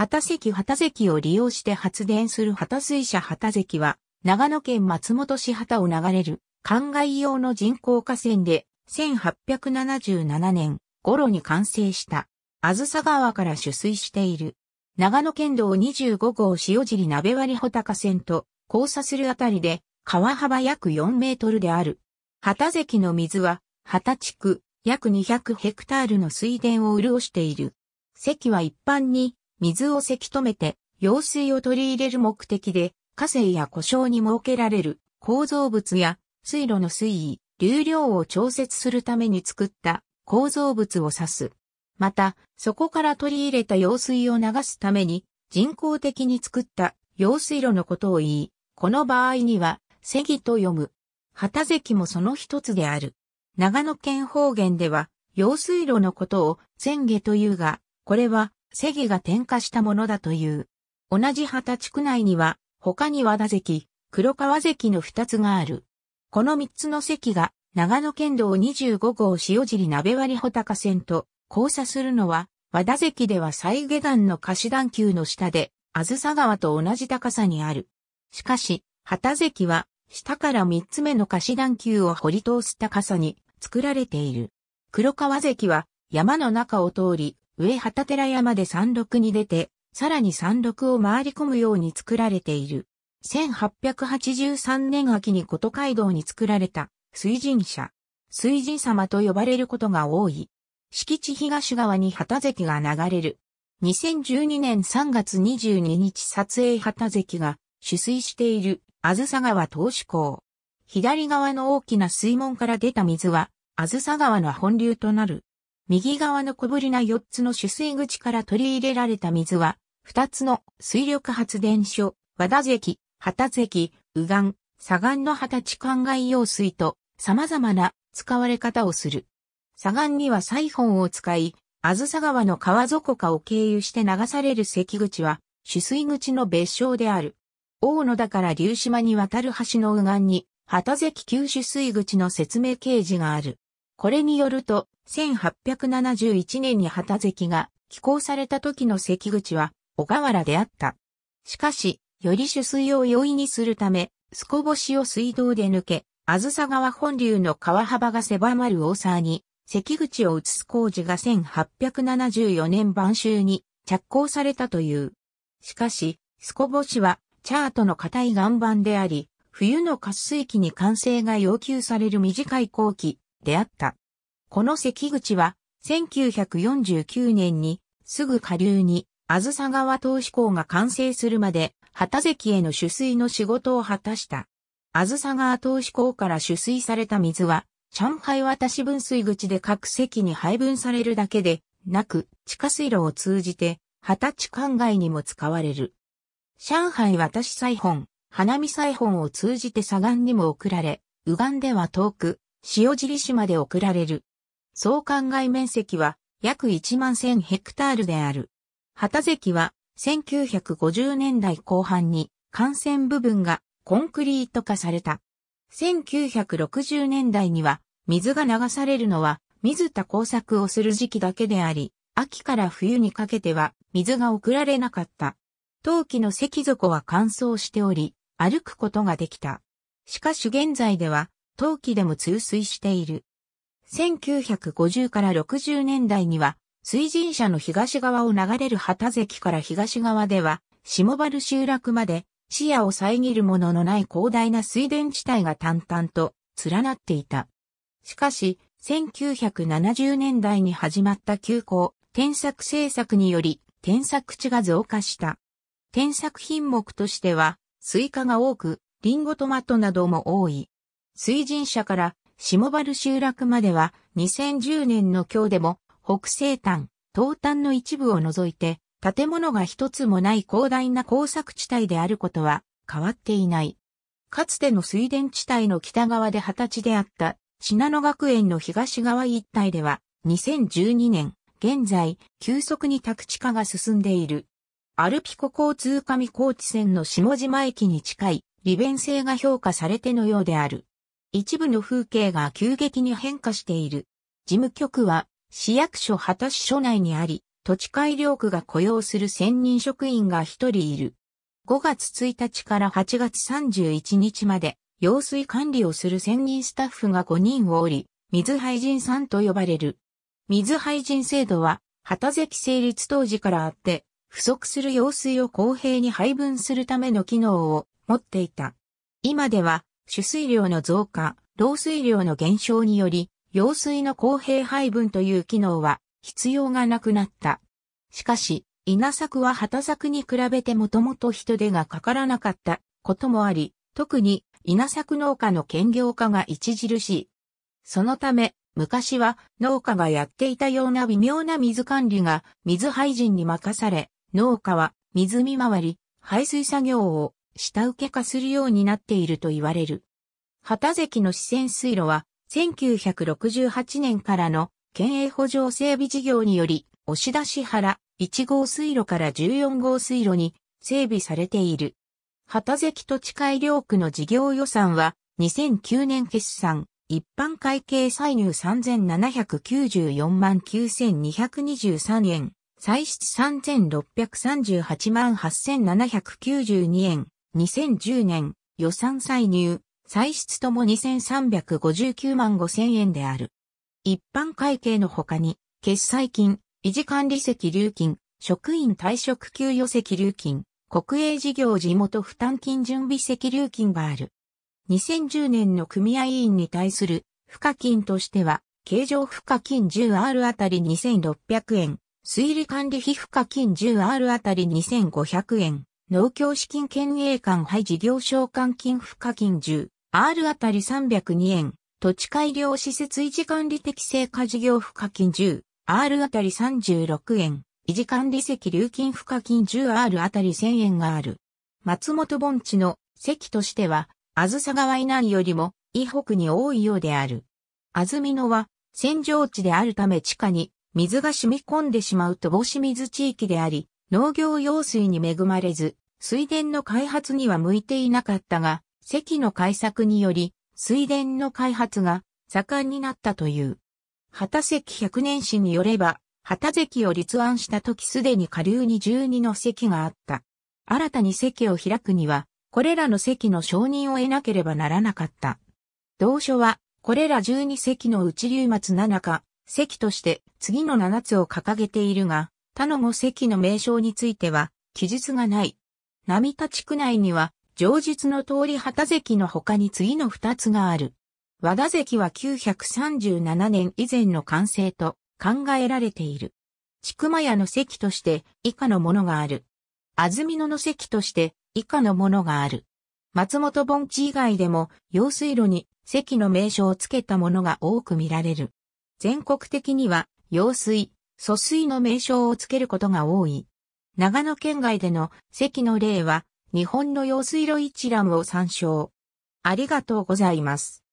旗関旗関を利用して発電する旗水車旗関は、長野県松本市旗を流れる、灌漑用の人工河川で、1877年頃に完成した、あずさ川から取水している。長野県道25号塩尻鍋割穂高線と交差するあたりで、川幅約4メートルである。旗関の水は、旗地区約200ヘクタールの水田を潤している。関は一般に水をせき止めて、用水を取り入れる目的で、河川や故障に設けられる構造物や水路の水位、流量を調節するために作った構造物を指す。また、そこから取り入れた用水を流すために人工的に作った用水路のことを言い、この場合には、せぎと読む。旗関もその一つである。長野県方言では、用水路のことを、千下というが、これは、セギが点火したものだという。同じ旗地区内には、他に和田関、黒川関の二つがある。この三つの関が、長野県道25号塩尻鍋割穂高線と交差するのは、和田関では再下段の貸し段球の下で、あずさ川と同じ高さにある。しかし、旗関は、下から三つ目の貸し段球を掘り通す高さに作られている。黒川関は山の中を通り、上旗寺山で山麓に出て、さらに山麓を回り込むように作られている。1883年秋に琴街道に作られた水神社。水神様と呼ばれることが多い。敷地東側に旗関が流れる。2012年3月22日撮影旗関が取水しているあずさ川投手港。左側の大きな水門から出た水は、あずさ川の本流となる右側の小ぶりな4つの取水口から取り入れられた水は、2つの水力発電所、和田関、旗関、右岸、左岸の二十灌外用水と様々な使われ方をする。左岸にはサイフォンを使い、あずさ川の川底下を経由して流される関口は、取水口の別称である。大野だから竜島に渡る橋の右岸に、旗関旧取水口の説明掲示がある。これによると、1871年に旗関が寄港された時の関口は小河原であった。しかし、より取水を容易にするため、スコボシを水道で抜け、あずさ川本流の川幅が狭まる大沢に、関口を移す工事が1874年晩秋に着工されたという。しかし、スコボシはチャートの硬い岩盤であり、冬の滑水期に完成が要求される短い後期、であった。この関口は、1949年に、すぐ下流に、あずさ川投資港が完成するまで、旗関への取水の仕事を果たした。あずさ川投資港から取水された水は、上海渡し分水口で各席に配分されるだけで、なく、地下水路を通じて、旗地灌外にも使われる。上海渡し裁本、花見裁本を通じて左岸にも送られ、右岸では遠く、塩尻市まで送られる。総灌え、面積は約1万1000ヘクタールである。旗関は1950年代後半に幹線部分がコンクリート化された。1960年代には水が流されるのは水田工作をする時期だけであり、秋から冬にかけては水が送られなかった。陶器の石底は乾燥しており、歩くことができた。しかし現在では冬季でも通水している。1950から60年代には、水神社の東側を流れる旗関から東側では、下原集落まで、視野を遮るもののない広大な水田地帯が淡々と連なっていた。しかし、1970年代に始まった休校、添削政策により、添削地が増加した。添削品目としては、スイカが多く、リンゴトマトなども多い。水神社から下原集落までは2010年の今日でも北西端、東端の一部を除いて建物が一つもない広大な工作地帯であることは変わっていない。かつての水田地帯の北側で二十歳であった品野学園の東側一帯では2012年、現在、急速に宅地化が進んでいる。アルピコ交通上高地線の下島駅に近い利便性が評価されてのようである。一部の風景が急激に変化している。事務局は市役所畑市署内にあり、土地改良区が雇用する専任職員が一人いる。5月1日から8月31日まで、用水管理をする専任スタッフが5人をおり、水廃人さんと呼ばれる。水廃人制度は、畑関成立当時からあって、不足する用水を公平に配分するための機能を持っていた。今では、取水量の増加、漏水量の減少により、用水の公平配分という機能は必要がなくなった。しかし、稲作は畑作に比べてもともと人手がかからなかったこともあり、特に稲作農家の兼業化が著しい。そのため、昔は農家がやっていたような微妙な水管理が水配人に任され、農家は水見回り、排水作業を下請け化するようになっていると言われる。旗関の四川水路は、1968年からの県営補助整備事業により、押出し原1号水路から14号水路に整備されている。旗関土地改良区の事業予算は、2009年決算、一般会計歳入3794万9223円、歳出3638万8792円、2010年、予算歳入、歳出とも2359万5千円である。一般会計の他に、決済金、維持管理席流金、職員退職給与席流金、国営事業地元負担金準備席流金がある。2010年の組合員に対する付加金としては、形状付加金 10R あたり2600円、推理管理費付加金 10R あたり2500円、農協資金県営館廃事業償還金付加金 10R あたり302円、土地改良施設維持管理適正化事業付加金 10R あたり36円、維持管理席流金付加金 10R あたり1000円がある。松本盆地の席としては、あずさ川以南よりも、以北に多いようである。安曇野は、戦場地であるため地下に水が染み込んでしまうと防止水地域であり、農業用水に恵まれず、水田の開発には向いていなかったが、石の開削により、水田の開発が盛んになったという。畑石百年史によれば、畑石を立案した時すでに下流に12の石があった。新たに石を開くには、これらの石の承認を得なければならなかった。同書は、これら12石の内流末7か、石として次の7つを掲げているが、他の墓石の名称については記述がない。並田地区内には、上述の通り旗関の他に次の二つがある。和田関は937年以前の完成と考えられている。千曲屋の石として以下のものがある。安曇野の石として以下のものがある。松本盆地以外でも用水路に石の名称を付けたものが多く見られる。全国的には用水、疎水の名称をつけることが多い。長野県外での席の例は、日本の用水路一覧を参照。ありがとうございます。